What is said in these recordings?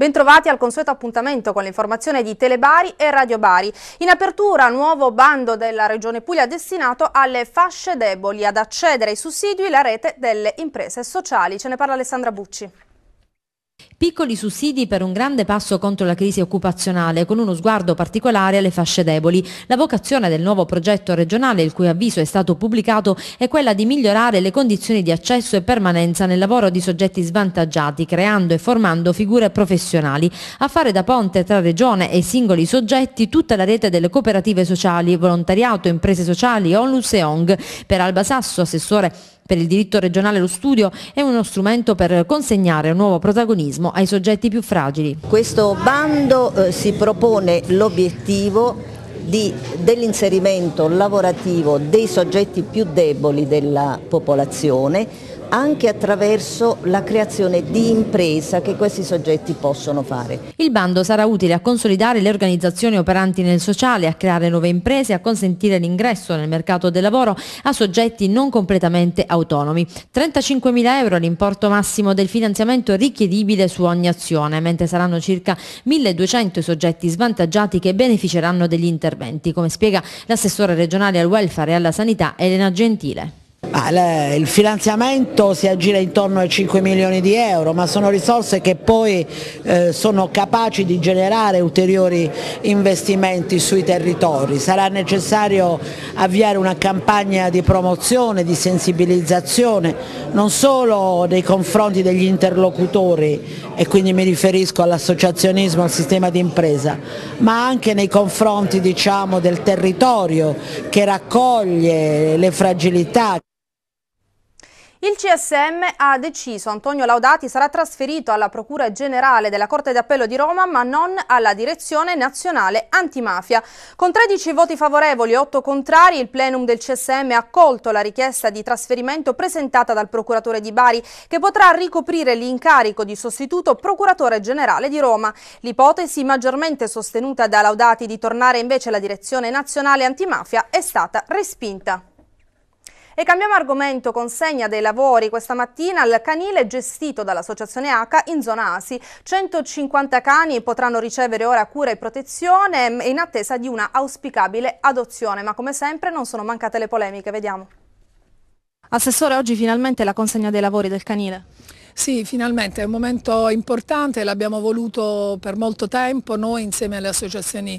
Bentrovati al consueto appuntamento con l'informazione di Telebari e Radio Bari. In apertura, nuovo bando della Regione Puglia destinato alle fasce deboli ad accedere ai sussidi la rete delle imprese sociali. Ce ne parla Alessandra Bucci. Piccoli sussidi per un grande passo contro la crisi occupazionale, con uno sguardo particolare alle fasce deboli. La vocazione del nuovo progetto regionale, il cui avviso è stato pubblicato, è quella di migliorare le condizioni di accesso e permanenza nel lavoro di soggetti svantaggiati, creando e formando figure professionali. A fare da ponte tra regione e singoli soggetti tutta la rete delle cooperative sociali, volontariato, imprese sociali, ONLUS e ONG. Per Alba Sasso, assessore per il diritto regionale lo studio è uno strumento per consegnare un nuovo protagonismo ai soggetti più fragili. Questo bando eh, si propone l'obiettivo dell'inserimento lavorativo dei soggetti più deboli della popolazione anche attraverso la creazione di impresa che questi soggetti possono fare. Il bando sarà utile a consolidare le organizzazioni operanti nel sociale, a creare nuove imprese, a consentire l'ingresso nel mercato del lavoro a soggetti non completamente autonomi. 35.000 euro l'importo massimo del finanziamento richiedibile su ogni azione, mentre saranno circa 1.200 i soggetti svantaggiati che beneficeranno degli interventi, come spiega l'assessore regionale al welfare e alla sanità Elena Gentile. Ah, il finanziamento si aggira intorno ai 5 milioni di euro, ma sono risorse che poi eh, sono capaci di generare ulteriori investimenti sui territori. Sarà necessario avviare una campagna di promozione, di sensibilizzazione, non solo nei confronti degli interlocutori, e quindi mi riferisco all'associazionismo, al sistema di impresa, ma anche nei confronti diciamo, del territorio che raccoglie le fragilità. Il CSM ha deciso Antonio Laudati sarà trasferito alla Procura Generale della Corte d'Appello di Roma ma non alla Direzione Nazionale Antimafia. Con 13 voti favorevoli e 8 contrari il plenum del CSM ha accolto la richiesta di trasferimento presentata dal procuratore di Bari che potrà ricoprire l'incarico di sostituto procuratore generale di Roma. L'ipotesi maggiormente sostenuta da Laudati di tornare invece alla Direzione Nazionale Antimafia è stata respinta. E cambiamo argomento, consegna dei lavori questa mattina al canile gestito dall'associazione ACA in zona ASI. 150 cani potranno ricevere ora cura e protezione mm, in attesa di una auspicabile adozione, ma come sempre non sono mancate le polemiche, vediamo. Assessore, oggi finalmente la consegna dei lavori del canile. Sì, finalmente è un momento importante, l'abbiamo voluto per molto tempo, noi insieme alle associazioni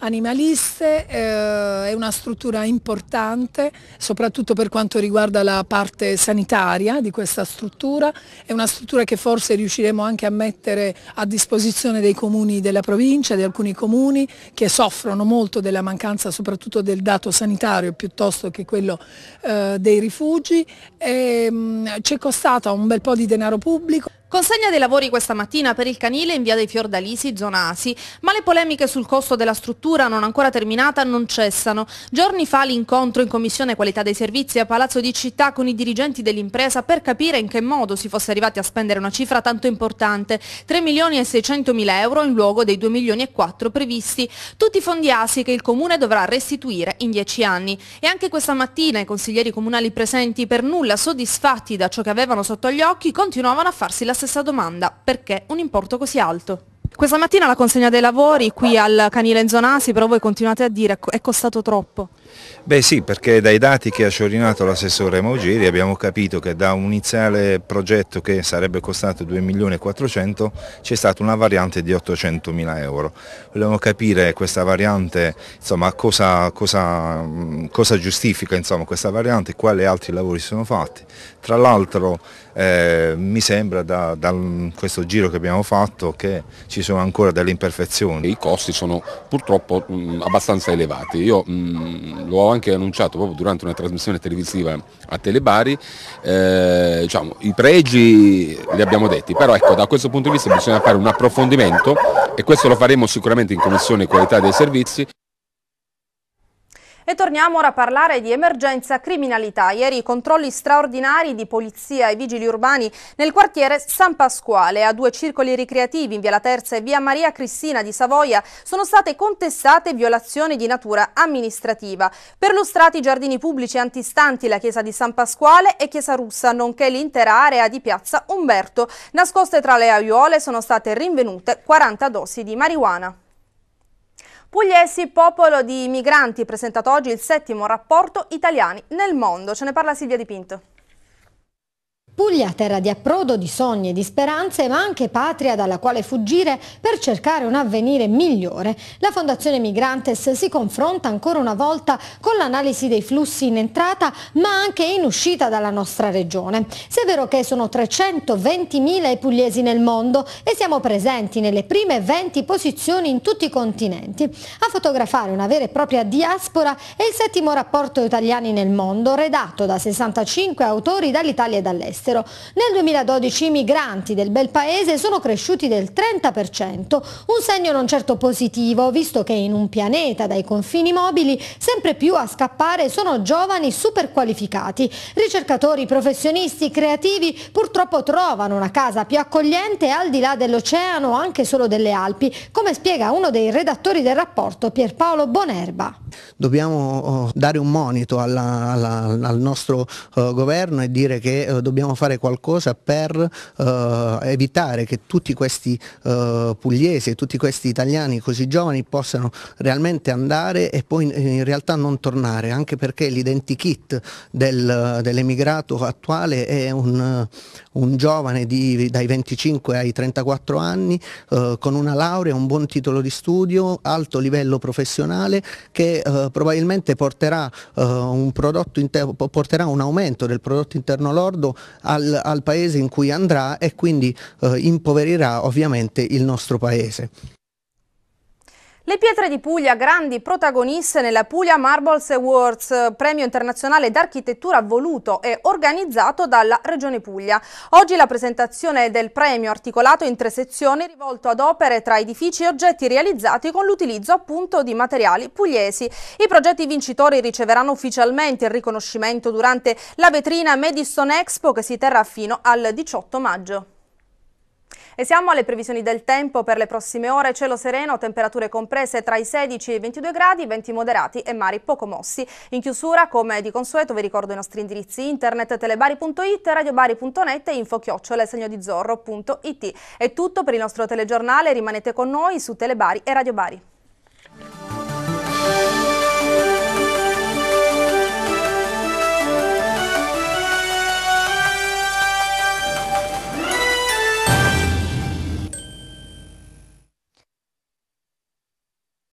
animaliste, eh, è una struttura importante soprattutto per quanto riguarda la parte sanitaria di questa struttura, è una struttura che forse riusciremo anche a mettere a disposizione dei comuni della provincia, di alcuni comuni che soffrono molto della mancanza soprattutto del dato sanitario piuttosto che quello eh, dei rifugi. Mm, ci è costata un bel po' di denaro pubblico. Consegna dei lavori questa mattina per il canile in via dei Fiordalisi, zona Asi, ma le polemiche sul costo della struttura non ancora terminata non cessano. Giorni fa l'incontro in Commissione Qualità dei Servizi a Palazzo di Città con i dirigenti dell'impresa per capire in che modo si fosse arrivati a spendere una cifra tanto importante, 3 milioni e 600 mila euro in luogo dei 2 milioni e 4 previsti, tutti i fondi Asi che il Comune dovrà restituire in 10 anni. E anche questa mattina i consiglieri comunali presenti per nulla soddisfatti da ciò che avevano sotto gli occhi continuavano a farsi la stessa domanda, perché un importo così alto? Questa mattina la consegna dei lavori qui al Canile in Zonasi, però voi continuate a dire ecco, è costato troppo. Beh sì, perché dai dati che ha sciorinato l'assessore Maugeri abbiamo capito che da un iniziale progetto che sarebbe costato 2.400.000 c'è stata una variante di 800.000 euro. Vogliamo capire questa variante, insomma, cosa, cosa, cosa giustifica insomma, questa variante, quali altri lavori sono fatti. Tra l'altro eh, mi sembra da, da questo giro che abbiamo fatto che ci ci sono ancora delle imperfezioni. I costi sono purtroppo mh, mm, abbastanza elevati, io mh, mm, l'ho anche annunciato proprio durante una trasmissione televisiva a Telebari, eh, diciamo, i pregi li abbiamo detti, però ecco, da questo punto di vista bisogna fare un approfondimento e questo lo faremo sicuramente in Commissione Qualità dei Servizi. E torniamo ora a parlare di emergenza criminalità. Ieri controlli straordinari di polizia e vigili urbani nel quartiere San Pasquale. A due circoli ricreativi in via La Terza e via Maria Cristina di Savoia sono state contestate violazioni di natura amministrativa. Perlustrati i giardini pubblici antistanti la chiesa di San Pasquale e chiesa russa, nonché l'intera area di piazza Umberto. Nascoste tra le aiuole sono state rinvenute 40 dosi di marijuana. Pugliesi, popolo di migranti, presentato oggi il settimo rapporto Italiani nel mondo. Ce ne parla Silvia Dipinto. Puglia, terra di approdo, di sogni e di speranze, ma anche patria dalla quale fuggire per cercare un avvenire migliore. La Fondazione Migrantes si confronta ancora una volta con l'analisi dei flussi in entrata, ma anche in uscita dalla nostra regione. Se è vero che sono 320.000 i pugliesi nel mondo e siamo presenti nelle prime 20 posizioni in tutti i continenti, a fotografare una vera e propria diaspora è il settimo rapporto italiani nel mondo, redatto da 65 autori dall'Italia e dall'estero all'estero. Nel 2012 i migranti del bel paese sono cresciuti del 30%, un segno non certo positivo, visto che in un pianeta dai confini mobili sempre più a scappare sono giovani super qualificati. Ricercatori, professionisti, creativi purtroppo trovano una casa più accogliente al di là dell'oceano o anche solo delle Alpi, come spiega uno dei redattori del rapporto Pierpaolo Bonerba dobbiamo oh, dare un monito alla, alla, al nostro uh, governo e dire che uh, dobbiamo fare qualcosa per uh, evitare che tutti questi pugliesi e tutti questi italiani così giovani possano realmente andare e poi in, realtà non tornare, anche perché l'identikit del, dell'emigrato attuale è un, un giovane di, dai 25 ai 34 anni con una laurea, un buon titolo di studio, alto livello professionale che eh, probabilmente porterà, eh, un porterà, un aumento del prodotto interno lordo al, al paese in cui andrà e quindi eh, impoverirà ovviamente il nostro paese. Le pietre di Puglia, grandi protagoniste nella Puglia Marbles Awards, premio internazionale d'architettura voluto e organizzato dalla Regione Puglia. Oggi la presentazione del premio articolato in tre sezioni rivolto ad opere tra edifici e oggetti realizzati con l'utilizzo appunto di materiali pugliesi. I progetti vincitori riceveranno ufficialmente il riconoscimento durante la vetrina Madison Expo che si terrà fino al 18 maggio. E siamo alle previsioni del tempo per le prossime ore, cielo sereno, temperature comprese tra i 16 e i 22 gradi, venti moderati e mari poco mossi. In chiusura, come di consueto, vi ricordo i nostri indirizzi internet telebari.it, radiobari.net e infochiocciole segno di zorro.it. È tutto per il nostro telegiornale, rimanete con noi su Telebari e Radiobari.